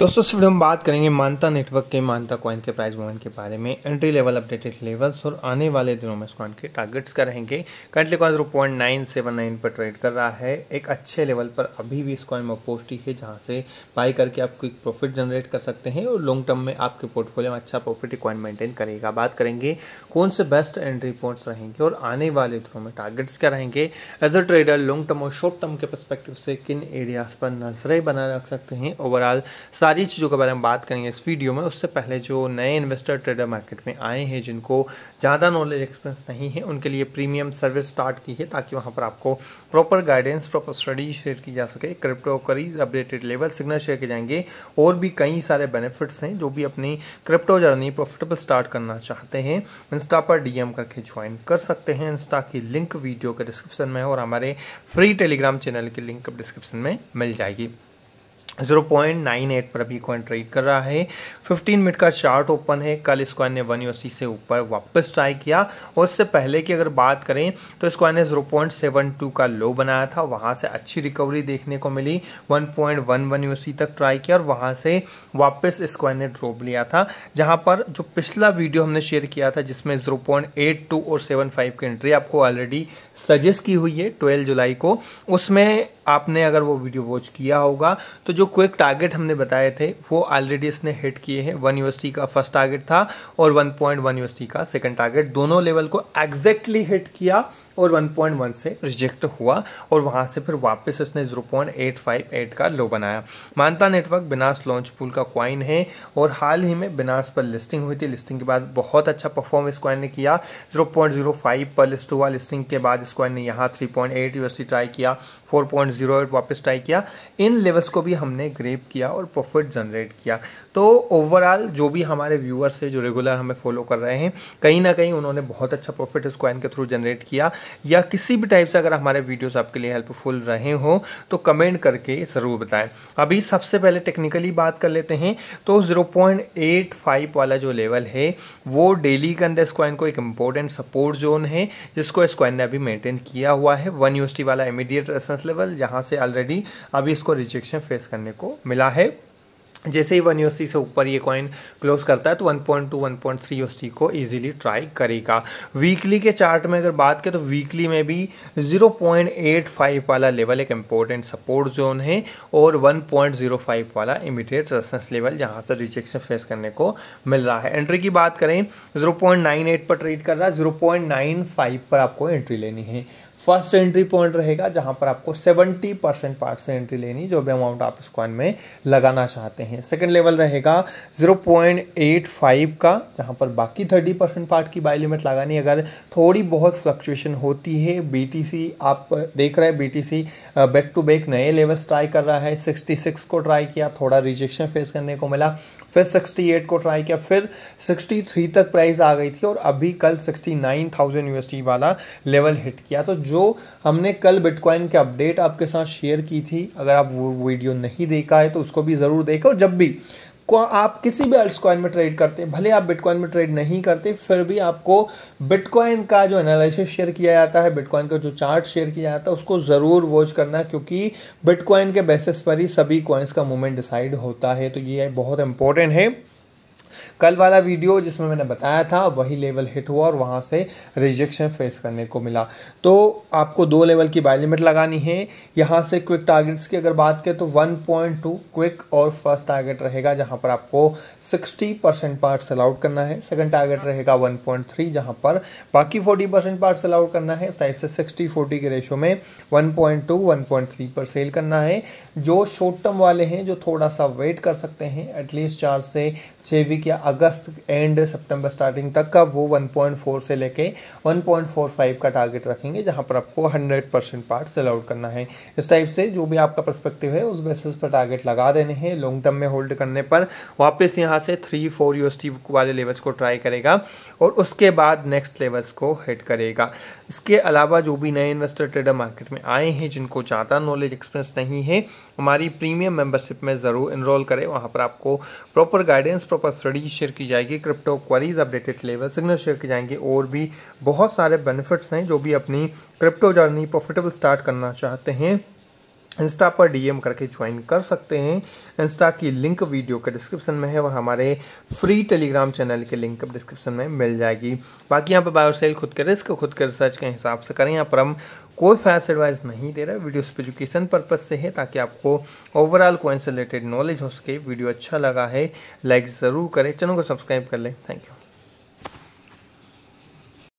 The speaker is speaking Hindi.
दोस्तों इस हम बात करेंगे मानता नेटवर्क के मानता कॉइन के प्राइस मूवमेंट के बारे में एंट्री लेवल अपडेटेड लेवल्स और आने वाले दिनों में इस कॉइन के टारगेट्स का रहेंगे currently coin zero point nine seven nine पर ट्रेड कर रहा है एक अच्छे लेवल पर अभी भी इस कॉइन में पोस्टी है जहाँ से बाई करके आप क्विक प्रॉफिट जनरेट कर सकते हैं और लॉन्ग टर्म में आपके पोर्टफोलियो में अच्छा प्रॉफिट कॉइन मेंटेन करेगा बात करेंगे कौन से बेस्ट एंट्री पॉइंट्स रहेंगे और आने वाले दिनों में टारगेट्स क्या रहेंगे as a trader long term और शॉर्ट टर्म के परस्पेक्टिव से किन एरियाज पर नजरें बनाए रख सकते हैं ओवरऑल सारी चीज़ों के बारे में बात करेंगे इस वीडियो में उससे पहले जो नए इन्वेस्टर ट्रेडर मार्केट में आए हैं जिनको ज़्यादा नॉलेज एक्सपीरियंस नहीं है उनके लिए प्रीमियम सर्विस स्टार्ट की है ताकि वहाँ पर आपको proper guidance proper study share की जा सके cryptocurrencies updated level signal share किए जाएंगे और भी कई सारे बेनिफिट्स हैं जो भी अपनी क्रिप्टो जर्नी प्रॉफिटेबल स्टार्ट करना चाहते हैं इंस्टा पर डी करके ज्वाइन कर सकते हैं इंस्टा की लिंक वीडियो के डिस्क्रिप्शन में और हमारे फ्री टेलीग्राम चैनल की लिंक डिस्क्रिप्शन में मिल जाएगी जीरो पॉइंट नाइन एट पर अभी कॉइन ट्रेड कर रहा है फिफ्टीन मिनट का चार्ट ओपन है कल इस कॉइन ने वन यू से ऊपर वापस ट्राई किया और उससे पहले की अगर बात करें तो इस कॉइन ने जीरो पॉइंट सेवन टू का लो बनाया था वहाँ से अच्छी रिकवरी देखने को मिली वन पॉइंट वन वन यूसी तक ट्राई किया और वहाँ से वापस इस कॉइन ने ड्रॉप लिया था जहाँ पर जो पिछला वीडियो हमने शेयर किया था जिसमें जीरो पॉइंट एट टू और सेवन फाइव की एंट्री आपको ऑलरेडी सजेस्ट की हुई है ट्वेल्व जुलाई को उसमें आपने अगर वो वीडियो वॉच किया होगा तो जो क्विक टारगेट हमने बताए थे वो ऑलरेडी इसने हिट किए हैं वन यूएसटी का फर्स्ट टारगेट था और वन पॉइंट वन यूएसटी का सेकेंड टारगेट दोनों लेवल को एग्जैक्टली हिट किया और 1.1 से रिजेक्ट हुआ और वहाँ से फिर वापस इसने 0.858 का लो बनाया Mantra network Binance launchpool का क्वाइन है और हाल ही में बिनास पर लिस्टिंग हुई थी लिस्टिंग के बाद बहुत अच्छा परफॉर्म इस क्वाइन ने किया 0.05 पर लिस्ट हुआ लिस्टिंग के बाद इस क्वाइन ने यहाँ 3.8 पॉइंट ट्राई किया 4.08 वापस ट्राई किया इन लेवल्स को भी हमने ग्रेप किया और प्रॉफिट जनरेट किया तो ओवरऑल जो भी हमारे व्यूअर्स है जो रेगुलर हमें फॉलो कर रहे हैं कहीं ना कहीं उन्होंने बहुत अच्छा प्रॉफिट इस क्वाइन के थ्रू जनरेट किया या किसी भी टाइप से अगर हमारे वीडियोस आपके लिए हेल्पफुल रहे हो तो कमेंट करके ज़रूर बताएं अभी सबसे पहले टेक्निकली बात कर लेते हैं तो 0.85 वाला जो लेवल है वो डेली के अंदर स्क्वाइन को एक इम्पोर्टेंट सपोर्ट जोन है जिसको स्क्वाइन ने अभी मेंटेन किया हुआ है वन यूएसटी वाला इमीडिएट रेसेंस लेवल जहाँ से ऑलरेडी अभी इसको रिजेक्शन फेस करने को मिला है जैसे ही वन यू से ऊपर ये कॉइन क्लोज करता है तो 1.2 1.3 यूएसडी को इजीली ट्राई करेगा वीकली के चार्ट में अगर बात करें तो वीकली में भी 0.85 वाला लेवल एक इम्पोर्टेंट सपोर्ट जोन है और 1.05 वाला इमीडिएट रेसेंस लेवल जहां से रिजेक्शन फेस करने को मिल रहा है एंट्री की बात करें 0.98 पर ट्रेड कर रहा है जीरो पर आपको एंट्री लेनी है फर्स्ट एंट्री पॉइंट रहेगा जहां पर आपको 70 परसेंट पार्ट से एंट्री लेनी जो भी अमाउंट आप इस कॉइन में लगाना चाहते हैं सेकंड लेवल रहेगा 0.85 का जहां पर बाकी 30 परसेंट पार्ट की बाई लिमिट लगानी अगर थोड़ी बहुत फ्लक्चुएशन होती है बीटीसी आप देख रहे हैं बीटीसी बैक टू बैक नए लेवल्स ट्राई कर रहा है सिक्सटी को ट्राई किया थोड़ा रिजेक्शन फेस करने को मिला फिर 68 को ट्राई किया फिर 63 तक प्राइस आ गई थी और अभी कल 69,000 यूएसडी वाला लेवल हिट किया तो जो हमने कल बिटकॉइन के अपडेट आपके साथ शेयर की थी अगर आप वो वीडियो नहीं देखा है तो उसको भी ज़रूर देखें और जब भी को आप किसी भी अल्ट कॉइन में ट्रेड करते हैं भले आप बिटकॉइन में ट्रेड नहीं करते फिर भी आपको बिटकॉइन का जो एनालिसिस शेयर किया जाता है बिटकॉइन का जो चार्ट शेयर किया जाता है उसको ज़रूर वॉच करना क्योंकि बिटकॉइन के बेसिस पर ही सभी कॉइन्स का मूवमेंट डिसाइड होता है तो ये बहुत इंपॉर्टेंट है कल वाला वीडियो जिसमें मैंने बताया था वही लेवल हिट हुआ और वहाँ से रिजेक्शन फेस करने को मिला तो आपको दो लेवल की बाय लिमिट लगानी है यहाँ से क्विक टारगेट्स की अगर बात करें तो 1.2 क्विक और फर्स्ट टारगेट रहेगा जहाँ पर आपको 60 परसेंट पार्ट्स आउट करना है सेकंड टारगेट रहेगा 1.3 जहाँ पर बाकी फोर्टी परसेंट सेल आउट करना है साइड से सिक्सटी फोर्टी के रेशो में वन पॉइंट पर सेल करना है जो शॉर्ट टर्म वाले हैं जो थोड़ा सा वेट कर सकते हैं एटलीस्ट चार से छः वीक या अगस्त एंड सितंबर स्टार्टिंग तक का वो 1.4 से लेके 1.45 का टारगेट रखेंगे जहाँ पर आपको 100 परसेंट पार्ट सेल आउट करना है इस टाइप से जो भी आपका पर्सपेक्टिव है उस बेसिस पर टारगेट लगा देने हैं लॉन्ग टर्म में होल्ड करने पर वापस यहाँ से थ्री फोर यू वाले लेवल्स को ट्राई करेगा और उसके बाद नेक्स्ट लेवल्स को हिट करेगा इसके अलावा जो भी नए इन्वेस्टर ट्रेडर मार्केट में आए हैं जिनको ज़्यादा नॉलेज एक्सपीरियंस नहीं है हमारी प्रीमियम मेम्बरशिप में ज़रूर इनरोल करें वहाँ पर आपको proper guidance desktop study share की जाएगी cryptocurrencies updated level signal share की जाएंगे और भी बहुत सारे बेनिफिट्स हैं जो भी अपनी क्रिप्टो जर्नी प्रॉफिटेबल स्टार्ट करना चाहते हैं इंस्टा पर डीएम करके ज्वाइन कर सकते हैं इंस्टा की लिंक वीडियो के डिस्क्रिप्शन में है और हमारे फ्री टेलीग्राम चैनल के लिंक डिस्क्रिप्शन में मिल जाएगी बाकी यहाँ पर बायोसेल खुद के रिस्क खुद के रिसर्च के हिसाब से करें यहाँ पर हम कोई फैंस एडवाइस नहीं दे रहा है वीडियो सिर्फ एजुकेशन पर्पज़ से है ताकि आपको ओवरऑल कोइंस रिलेटेड नॉलेज हो सके वीडियो अच्छा लगा है लाइक ज़रूर करें चैनल को सब्सक्राइब कर लें थैंक यू